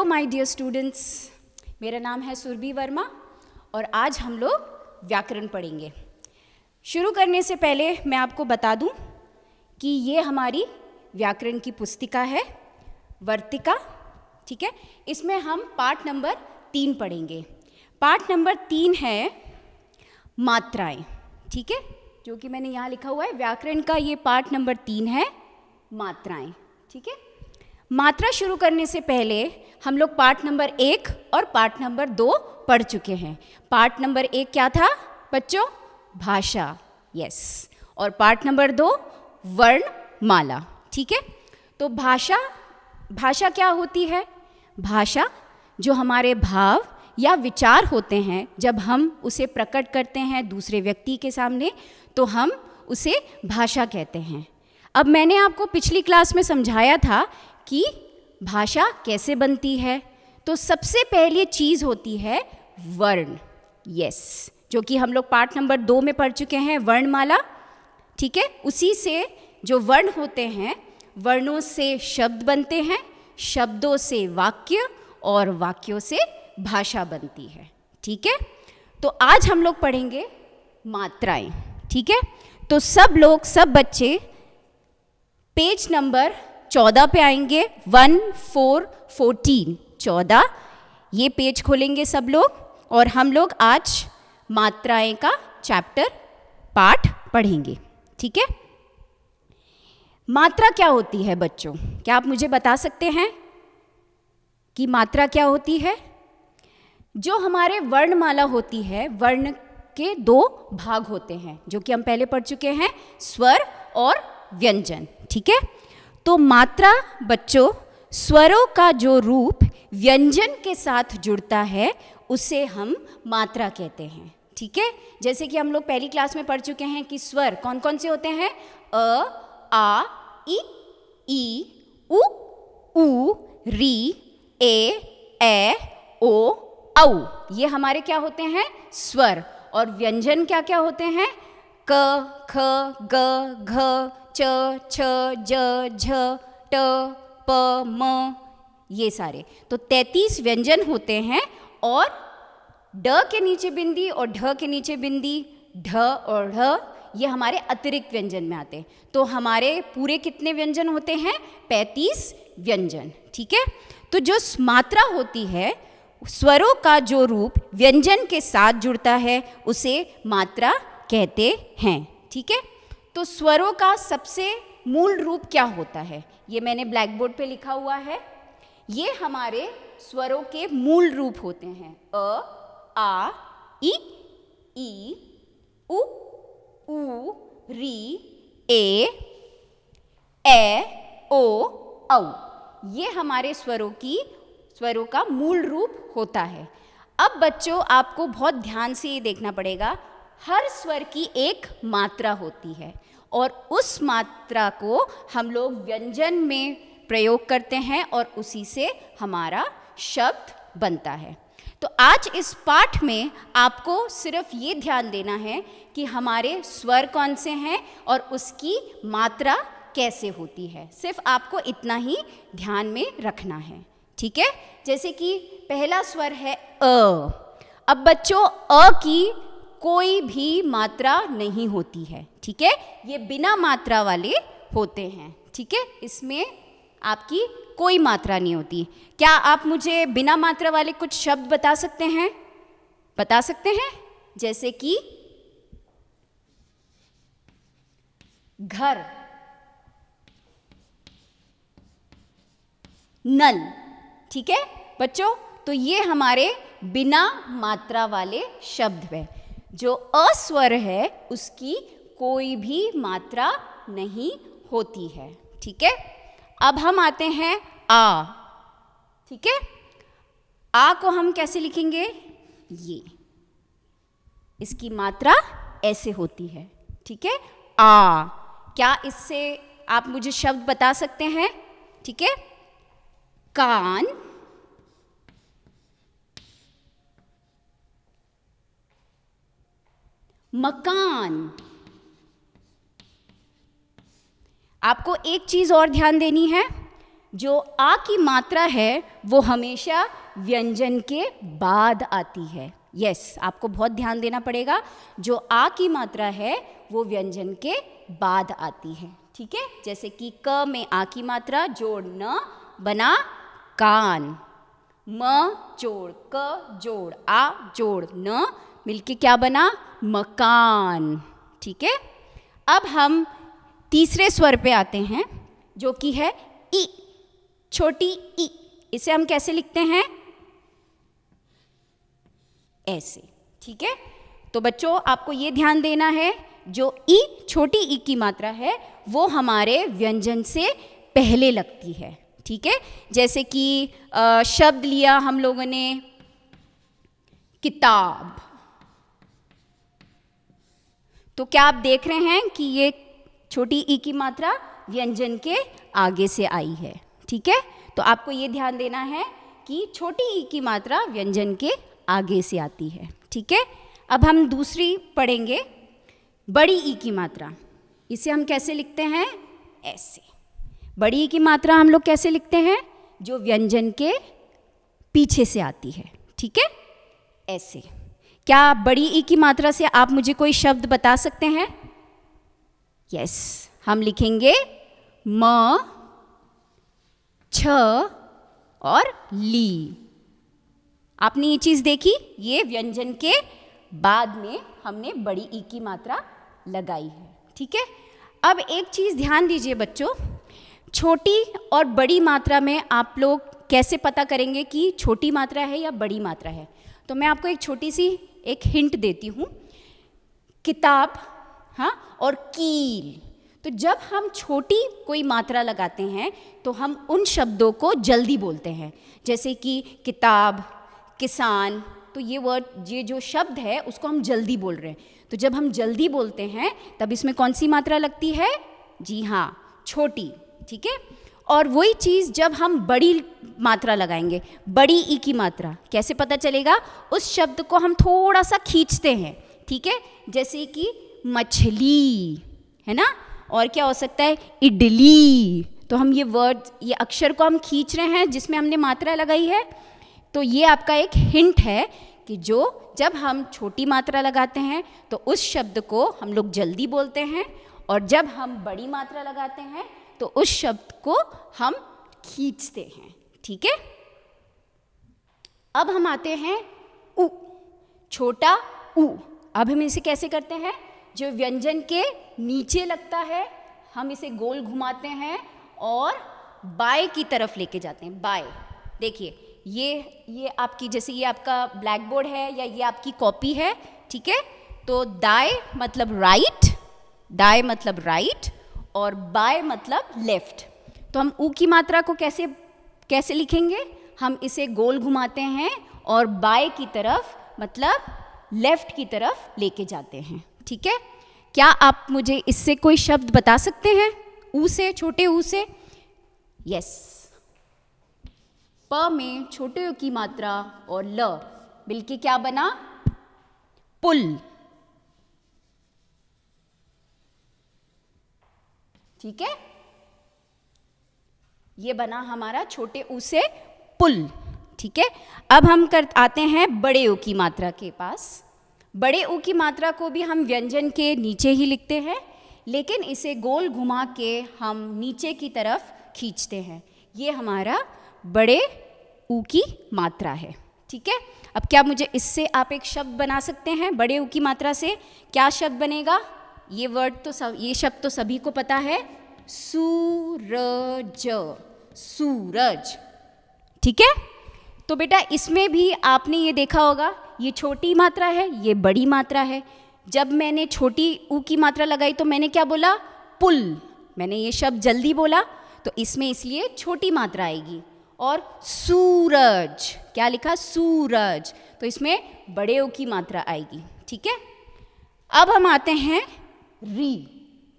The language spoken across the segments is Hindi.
हेलो माय डियर स्टूडेंट्स मेरा नाम है सुरभि वर्मा और आज हम लोग व्याकरण पढ़ेंगे शुरू करने से पहले मैं आपको बता दूं कि ये हमारी व्याकरण की पुस्तिका है वर्तिका ठीक है इसमें हम पाठ नंबर तीन पढ़ेंगे पाठ नंबर तीन है मात्राएं ठीक है जो कि मैंने यहाँ लिखा हुआ है व्याकरण का ये पाठ नंबर तीन है मात्राएं ठीक है मात्रा शुरू करने से पहले हम लोग पार्ट नंबर एक और पार्ट नंबर दो पढ़ चुके हैं पार्ट नंबर एक क्या था बच्चों भाषा यस और पार्ट नंबर दो वर्णमाला ठीक है तो भाषा भाषा क्या होती है भाषा जो हमारे भाव या विचार होते हैं जब हम उसे प्रकट करते हैं दूसरे व्यक्ति के सामने तो हम उसे भाषा कहते हैं अब मैंने आपको पिछली क्लास में समझाया था कि भाषा कैसे बनती है तो सबसे पहली चीज़ होती है वर्ण यस जो कि हम लोग पार्ट नंबर दो में पढ़ चुके हैं वर्णमाला ठीक है उसी से जो वर्ण होते हैं वर्णों से शब्द बनते हैं शब्दों से वाक्य और वाक्यों से भाषा बनती है ठीक है तो आज हम लोग पढ़ेंगे मात्राएं ठीक है तो सब लोग सब बच्चे पेज नंबर चौदह पे आएंगे वन फोर फोर्टीन चौदह ये पेज खोलेंगे सब लोग और हम लोग आज मात्राएं का चैप्टर पाठ पढ़ेंगे ठीक है मात्रा क्या होती है बच्चों क्या आप मुझे बता सकते हैं कि मात्रा क्या होती है जो हमारे वर्णमाला होती है वर्ण के दो भाग होते हैं जो कि हम पहले पढ़ चुके हैं स्वर और व्यंजन ठीक है तो मात्रा बच्चों स्वरों का जो रूप व्यंजन के साथ जुड़ता है उसे हम मात्रा कहते हैं ठीक है जैसे कि हम लोग पहली क्लास में पढ़ चुके हैं कि स्वर कौन कौन से होते हैं अ आ इ ई उ उ री ए ए ओ औ ये हमारे क्या होते हैं स्वर और व्यंजन क्या क्या होते हैं क ख ग घ च छ ज झ ट प म ये सारे तो तैतीस व्यंजन होते हैं और ड के नीचे बिंदी और ढ के नीचे बिंदी ढ और ढ ये हमारे अतिरिक्त व्यंजन में आते हैं तो हमारे पूरे कितने व्यंजन होते हैं पैंतीस व्यंजन ठीक है तो जो मात्रा होती है स्वरों का जो रूप व्यंजन के साथ जुड़ता है उसे मात्रा कहते हैं ठीक है तो स्वरों का सबसे मूल रूप क्या होता है ये मैंने ब्लैक बोर्ड पर लिखा हुआ है ये हमारे स्वरों के मूल रूप होते हैं अ आ इ ई उ ऊ री ए ए ओ औ ये हमारे स्वरों की स्वरों का मूल रूप होता है अब बच्चों आपको बहुत ध्यान से ये देखना पड़ेगा हर स्वर की एक मात्रा होती है और उस मात्रा को हम लोग व्यंजन में प्रयोग करते हैं और उसी से हमारा शब्द बनता है तो आज इस पाठ में आपको सिर्फ ये ध्यान देना है कि हमारे स्वर कौन से हैं और उसकी मात्रा कैसे होती है सिर्फ आपको इतना ही ध्यान में रखना है ठीक है जैसे कि पहला स्वर है अ अब बच्चों अ की कोई भी मात्रा नहीं होती है ठीक है ये बिना मात्रा वाले होते हैं ठीक है इसमें आपकी कोई मात्रा नहीं होती क्या आप मुझे बिना मात्रा वाले कुछ शब्द बता सकते हैं बता सकते हैं जैसे कि घर नल ठीक है बच्चों तो ये हमारे बिना मात्रा वाले शब्द है जो अस्वर है उसकी कोई भी मात्रा नहीं होती है ठीक है अब हम आते हैं आ ठीक है आ को हम कैसे लिखेंगे ये इसकी मात्रा ऐसे होती है ठीक है आ क्या इससे आप मुझे शब्द बता सकते हैं ठीक है कान मकान आपको एक चीज और ध्यान देनी है जो आ की मात्रा है वो हमेशा व्यंजन के बाद आती है यस yes, आपको बहुत ध्यान देना पड़ेगा जो आ की मात्रा है वो व्यंजन के बाद आती है ठीक है जैसे कि क में आ की मात्रा जोड़ न बना कान म जोड़ क जोड़ आ जोड़ न मिलके क्या बना मकान ठीक है अब हम तीसरे स्वर पे आते हैं जो कि है ई छोटी ई इसे हम कैसे लिखते हैं ऐसे ठीक है तो बच्चों आपको ये ध्यान देना है जो ई छोटी ई की मात्रा है वो हमारे व्यंजन से पहले लगती है ठीक है जैसे कि शब्द लिया हम लोगों ने किताब तो क्या आप देख रहे हैं कि ये छोटी ई की मात्रा व्यंजन के आगे से आई है ठीक है तो आपको ये ध्यान देना है कि छोटी ई की मात्रा व्यंजन के आगे से आती है ठीक है अब हम दूसरी पढ़ेंगे बड़ी ई की मात्रा इसे हम कैसे लिखते हैं ऐसे बड़ी ई की मात्रा हम लोग कैसे लिखते हैं जो व्यंजन के पीछे से आती है ठीक है ऐसे क्या बड़ी ई की मात्रा से आप मुझे कोई शब्द बता सकते हैं यस yes, हम लिखेंगे म छ और ली आपने ये चीज़ देखी ये व्यंजन के बाद में हमने बड़ी ई की मात्रा लगाई है ठीक है अब एक चीज़ ध्यान दीजिए बच्चों छोटी और बड़ी मात्रा में आप लोग कैसे पता करेंगे कि छोटी मात्रा है या बड़ी मात्रा है तो मैं आपको एक छोटी सी एक हिंट देती हूँ किताब हाँ और कील तो जब हम छोटी कोई मात्रा लगाते हैं तो हम उन शब्दों को जल्दी बोलते हैं जैसे कि किताब किसान तो ये वर्ड ये जो शब्द है उसको हम जल्दी बोल रहे हैं तो जब हम जल्दी बोलते हैं तब इसमें कौन सी मात्रा लगती है जी हाँ छोटी ठीक है और वही चीज़ जब हम बड़ी मात्रा लगाएंगे बड़ी ई की मात्रा कैसे पता चलेगा उस शब्द को हम थोड़ा सा खींचते हैं ठीक है जैसे कि मछली है ना और क्या हो सकता है इडली तो हम ये वर्ड ये अक्षर को हम खींच रहे हैं जिसमें हमने मात्रा लगाई है तो ये आपका एक हिंट है कि जो जब हम छोटी मात्रा लगाते हैं तो उस शब्द को हम लोग जल्दी बोलते हैं और जब हम बड़ी मात्रा लगाते हैं तो उस शब्द को हम खींचते हैं ठीक है अब हम आते हैं उ छोटा उ अब हम इसे कैसे करते हैं जो व्यंजन के नीचे लगता है हम इसे गोल घुमाते हैं और बाय की तरफ लेके जाते हैं बाय देखिए ये ये आपकी जैसे ये आपका ब्लैक बोर्ड है या ये आपकी कॉपी है ठीक है तो दाए मतलब राइट दाए मतलब राइट और बाय मतलब लेफ्ट तो हम ऊ की मात्रा को कैसे कैसे लिखेंगे हम इसे गोल घुमाते हैं और बाय की तरफ मतलब लेफ्ट की तरफ लेके जाते हैं ठीक है क्या आप मुझे इससे कोई शब्द बता सकते हैं ऊ से छोटे ऊ से यस प में छोटे ऊ की मात्रा और ल मिलके क्या बना पुल ठीक है ये बना हमारा छोटे ऊ से पुल ठीक है अब हम कर आते हैं बड़े ऊ की मात्रा के पास बड़े ऊ की मात्रा को भी हम व्यंजन के नीचे ही लिखते हैं लेकिन इसे गोल घुमा के हम नीचे की तरफ खींचते हैं ये हमारा बड़े ऊ की मात्रा है ठीक है अब क्या मुझे इससे आप एक शब्द बना सकते हैं बड़े ऊ की मात्रा से क्या शब्द बनेगा ये वर्ड तो सब ये शब्द तो सभी को पता है सूरज सूरज ठीक है तो बेटा इसमें भी आपने ये देखा होगा ये छोटी मात्रा है ये बड़ी मात्रा है जब मैंने छोटी ऊ की मात्रा लगाई तो मैंने क्या बोला पुल मैंने ये शब्द जल्दी बोला तो इसमें इसलिए छोटी मात्रा आएगी और सूरज क्या लिखा सूरज तो इसमें बड़े ऊ की मात्रा आएगी ठीक है अब हम आते हैं री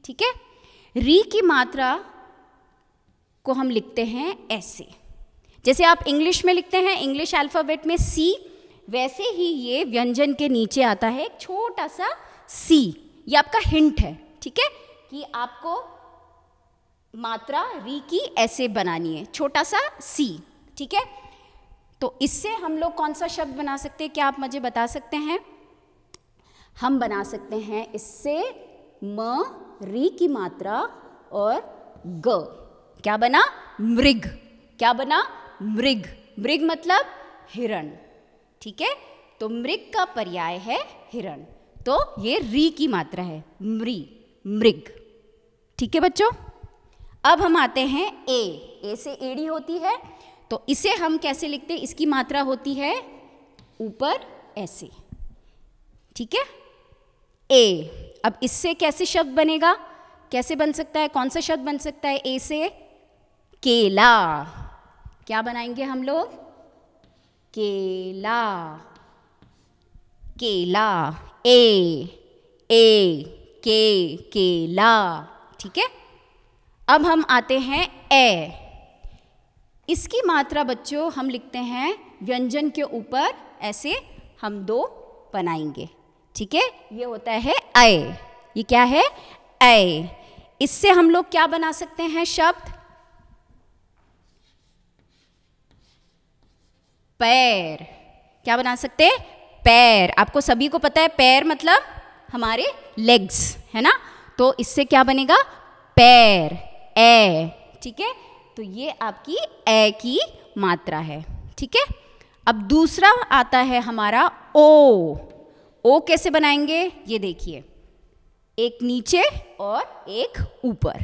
ठीक है री की मात्रा को हम लिखते हैं ऐसे जैसे आप इंग्लिश में लिखते हैं इंग्लिश अल्फ़ाबेट में सी वैसे ही ये व्यंजन के नीचे आता है एक छोटा सा सी ये आपका हिंट है ठीक है कि आपको मात्रा री की ऐसे बनानी है छोटा सा सी ठीक है तो इससे हम लोग कौन सा शब्द बना सकते हैं क्या आप मुझे बता सकते हैं हम बना सकते हैं इससे म री की मात्रा और ग क्या बना मृग क्या बना मृग मृग मतलब हिरण ठीक है तो मृग का पर्याय है हिरण तो ये री की मात्रा है मृ मृग ठीक है बच्चों अब हम आते हैं ए ए से एड़ी होती है तो इसे हम कैसे लिखते हैं इसकी मात्रा होती है ऊपर ऐसे ठीक है ए अब इससे कैसे शब्द बनेगा कैसे बन सकता है कौन सा शब्द बन सकता है ए से केला क्या बनाएंगे हम लोग केला केला ए ए के केला ठीक है अब हम आते हैं ए इसकी मात्रा बच्चों हम लिखते हैं व्यंजन के ऊपर ऐसे हम दो बनाएंगे ठीक है ये होता है अय ये क्या है अय इससे हम लोग क्या बना सकते हैं शब्द पैर क्या बना सकते पैर आपको सभी को पता है पैर मतलब हमारे लेग्स है ना तो इससे क्या बनेगा पैर ए ठीक है तो ये आपकी ए की मात्रा है ठीक है अब दूसरा आता है हमारा ओ ओ कैसे बनाएंगे ये देखिए एक नीचे और एक ऊपर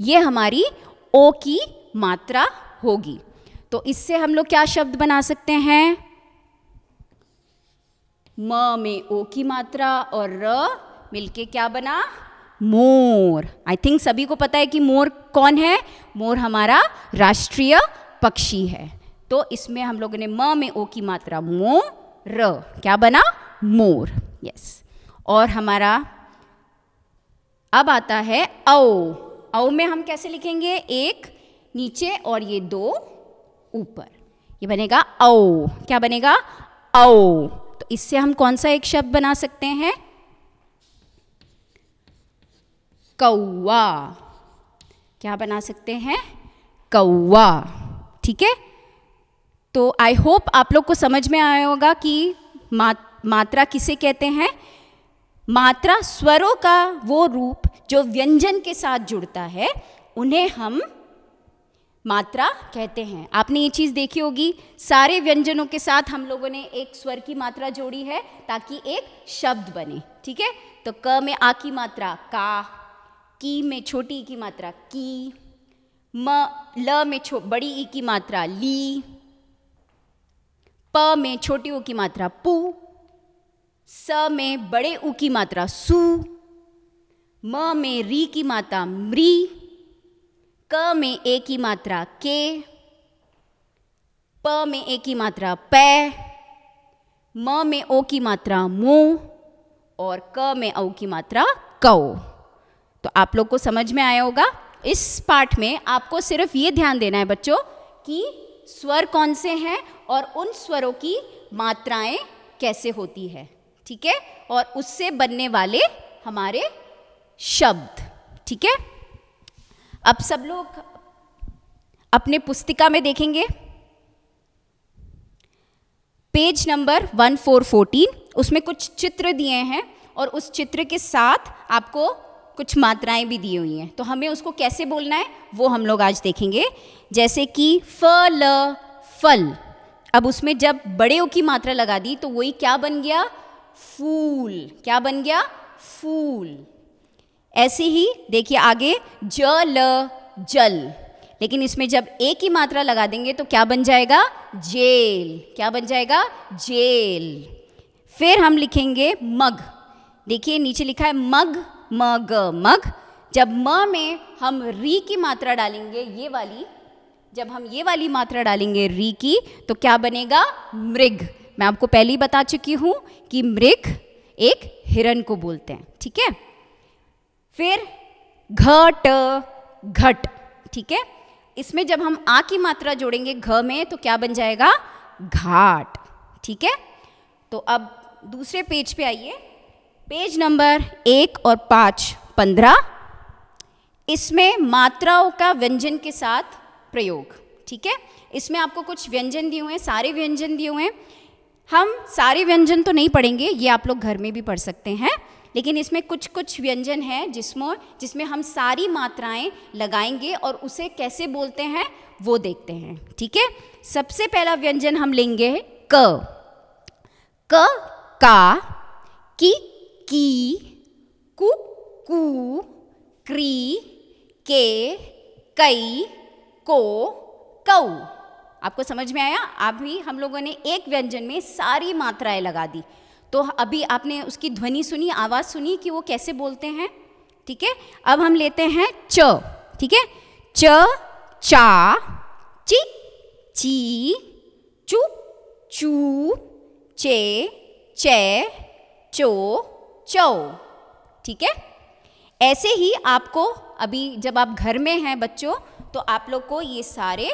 ये हमारी ओ की मात्रा होगी तो इससे हम लोग क्या शब्द बना सकते हैं म में ओ की मात्रा और र मिलके क्या बना मोर आई थिंक सभी को पता है कि मोर कौन है मोर हमारा राष्ट्रीय पक्षी है तो इसमें हम लोगों ने म में ओ की मात्रा मो र क्या बना मोर यस और हमारा अब आता है औ औ में हम कैसे लिखेंगे एक नीचे और ये दो ऊपर ये बनेगा औ क्या बनेगा औ तो इससे हम कौन सा एक शब्द बना सकते हैं कौआ क्या बना सकते हैं कौआ ठीक है तो आई होप आप लोग को समझ में आया होगा कि मात मात्रा किसे कहते हैं मात्रा स्वरों का वो रूप जो व्यंजन के साथ जुड़ता है उन्हें हम मात्रा कहते हैं आपने ये चीज़ देखी होगी सारे व्यंजनों के साथ हम लोगों ने एक स्वर की मात्रा जोड़ी है ताकि एक शब्द बने ठीक है तो क में आ की मात्रा का की में छोटी ई की मात्रा की म ल में छो बड़ी ई की मात्रा ली प में छोटी ओ की मात्रा पू स में बड़े ऊ की मात्रा सु म में री की मात्रा मृ क में ए की मात्रा के प में ए की मात्रा पै म में ओ की मात्रा मो और क में औ की मात्रा कौ तो आप लोग को समझ में आया होगा इस पाठ में आपको सिर्फ ये ध्यान देना है बच्चों कि स्वर कौन से हैं और उन स्वरों की मात्राएं कैसे होती है ठीक है और उससे बनने वाले हमारे शब्द ठीक है अब सब लोग अपने पुस्तिका में देखेंगे पेज नंबर 1414 उसमें कुछ चित्र दिए हैं और उस चित्र के साथ आपको कुछ मात्राएं भी दी हुई हैं तो हमें उसको कैसे बोलना है वो हम लोग आज देखेंगे जैसे कि फ ल फल अब उसमें जब बड़े ओ की मात्रा लगा दी तो वही क्या बन गया फूल क्या बन गया फूल ऐसे ही देखिए आगे ज ल जल लेकिन इसमें जब ए की मात्रा लगा देंगे तो क्या बन जाएगा जेल क्या बन जाएगा जेल फिर हम लिखेंगे मग देखिए नीचे लिखा है मग मग मग जब म में हम री की मात्रा डालेंगे ये वाली जब हम ये वाली मात्रा डालेंगे री की तो क्या बनेगा मृग मैं आपको पहले ही बता चुकी हूं कि मृग एक हिरण को बोलते हैं ठीक है फिर घट घट ठीक है इसमें जब हम आ की मात्रा जोड़ेंगे घ में तो क्या बन जाएगा घाट ठीक है तो अब दूसरे पेज पे आइए पेज नंबर एक और पांच पंद्रह इसमें मात्राओं का व्यंजन के साथ प्रयोग ठीक है इसमें आपको कुछ व्यंजन दिए हुए हैं सारे व्यंजन दिए हुए हैं हम सारे व्यंजन तो नहीं पढ़ेंगे ये आप लोग घर में भी पढ़ सकते हैं लेकिन इसमें कुछ कुछ व्यंजन हैं जिसमें जिसमें हम सारी मात्राएं लगाएंगे और उसे कैसे बोलते हैं वो देखते हैं ठीक है सबसे पहला व्यंजन हम लेंगे क क का की की कु कू क्री के कई को कऊ आपको समझ में आया अभी हम लोगों ने एक व्यंजन में सारी मात्राएं लगा दी तो अभी आपने उसकी ध्वनि सुनी आवाज़ सुनी कि वो कैसे बोलते हैं ठीक है अब हम लेते हैं च ठीक है च चा ची ची चू चू चे चे चो चौ ठीक है ऐसे ही आपको अभी जब आप घर में हैं बच्चों तो आप लोग को ये सारे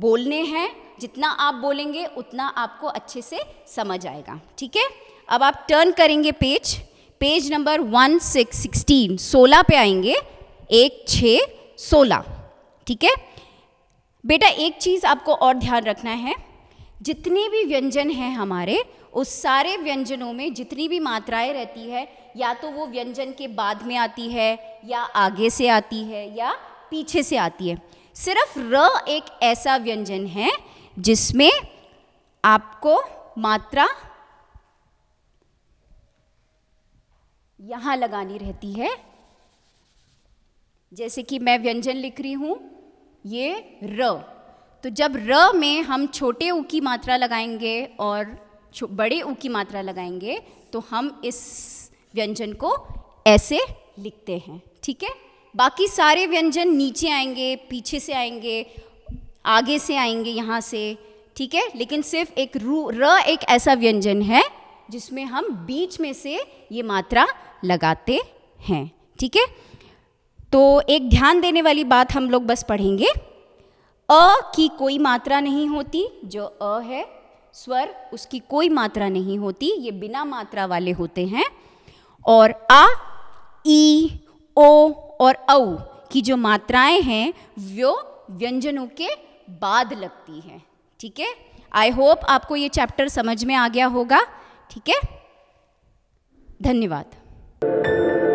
बोलने हैं जितना आप बोलेंगे उतना आपको अच्छे से समझ आएगा ठीक है अब आप टर्न करेंगे page page number one six sixteen सोलह पे आएंगे एक छः सोलह ठीक है बेटा एक चीज़ आपको और ध्यान रखना है जितने भी व्यंजन हैं हमारे उस सारे व्यंजनों में जितनी भी मात्राएं रहती है या तो वो व्यंजन के बाद में आती है या आगे से आती है या पीछे से आती है सिर्फ र एक ऐसा व्यंजन है जिसमें आपको मात्रा यहां लगानी रहती है जैसे कि मैं व्यंजन लिख रही हूं ये र तो जब र में हम छोटे ऊ की मात्रा लगाएंगे और बड़े ऊ की मात्रा लगाएंगे तो हम इस व्यंजन को ऐसे लिखते हैं ठीक है बाकी सारे व्यंजन नीचे आएंगे पीछे से आएंगे आगे से आएंगे यहाँ से ठीक है लेकिन सिर्फ एक रू र एक ऐसा व्यंजन है जिसमें हम बीच में से ये मात्रा लगाते हैं ठीक है तो एक ध्यान देने वाली बात हम लोग बस पढ़ेंगे अ की कोई मात्रा नहीं होती जो अ है स्वर उसकी कोई मात्रा नहीं होती ये बिना मात्रा वाले होते हैं और आ ई ओ और औ की जो मात्राएं हैं वो व्यंजनों के बाद लगती हैं ठीक है आई होप आपको ये चैप्टर समझ में आ गया होगा ठीक है धन्यवाद